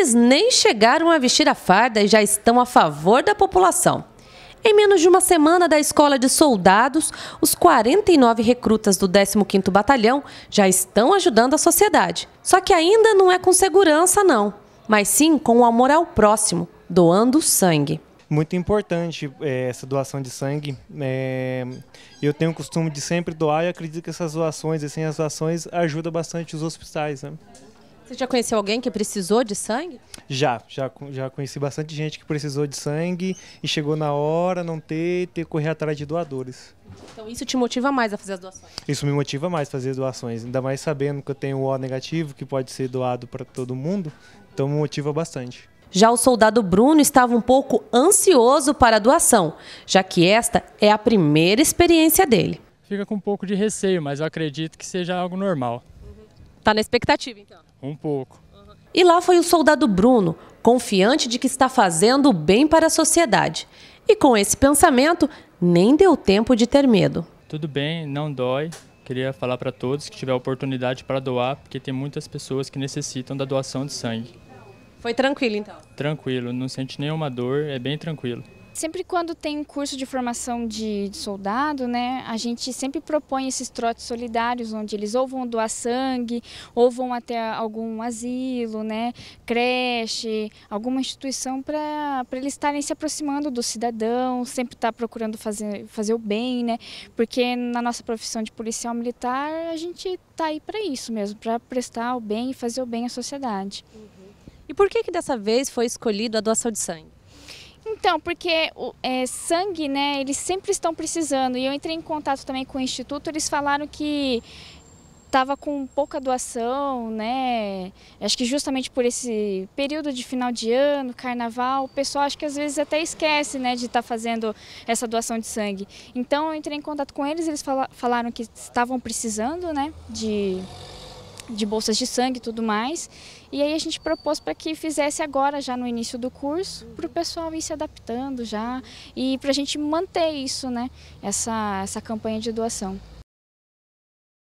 eles nem chegaram a vestir a farda e já estão a favor da população. Em menos de uma semana da escola de soldados, os 49 recrutas do 15º Batalhão já estão ajudando a sociedade. Só que ainda não é com segurança não, mas sim com o amor ao próximo, doando sangue muito importante é, essa doação de sangue. É, eu tenho o costume de sempre doar e acredito que essas doações, assim, as doações ajudam bastante os hospitais. Né? Você já conheceu alguém que precisou de sangue? Já, já, já conheci bastante gente que precisou de sangue e chegou na hora, não ter, ter que correr atrás de doadores. Então isso te motiva mais a fazer as doações? Isso me motiva mais a fazer doações, ainda mais sabendo que eu tenho o O negativo, que pode ser doado para todo mundo, então me motiva bastante. Já o soldado Bruno estava um pouco ansioso para a doação, já que esta é a primeira experiência dele. Fica com um pouco de receio, mas eu acredito que seja algo normal. Tá na expectativa, então? Um pouco. Uhum. E lá foi o soldado Bruno, confiante de que está fazendo o bem para a sociedade. E com esse pensamento, nem deu tempo de ter medo. Tudo bem, não dói. Queria falar para todos que tiver oportunidade para doar, porque tem muitas pessoas que necessitam da doação de sangue. Foi tranquilo então? Tranquilo, não sente nenhuma dor, é bem tranquilo. Sempre quando tem um curso de formação de, soldado, né, a gente sempre propõe esses trotes solidários, onde eles ou vão doar sangue, ou vão até algum asilo, né, creche, alguma instituição para eles estarem se aproximando do cidadão, sempre estar tá procurando fazer, fazer o bem, né, porque na nossa profissão de policial militar a gente está aí para isso mesmo, para prestar o bem e fazer o bem à sociedade. Uhum. E por que que dessa vez foi escolhido a doação de sangue? Então, porque o é, sangue, né, eles sempre estão precisando. E eu entrei em contato também com o Instituto, eles falaram que estava com pouca doação, né? Acho que justamente por esse período de final de ano, carnaval, o pessoal acho que às vezes até esquece, né, de estar tá fazendo essa doação de sangue. Então eu entrei em contato com eles, eles falaram que estavam precisando, né, de de bolsas de sangue e tudo mais. E aí a gente propôs para que fizesse agora, já no início do curso, para o pessoal ir se adaptando já e para a gente manter isso, né? Essa, essa campanha de doação.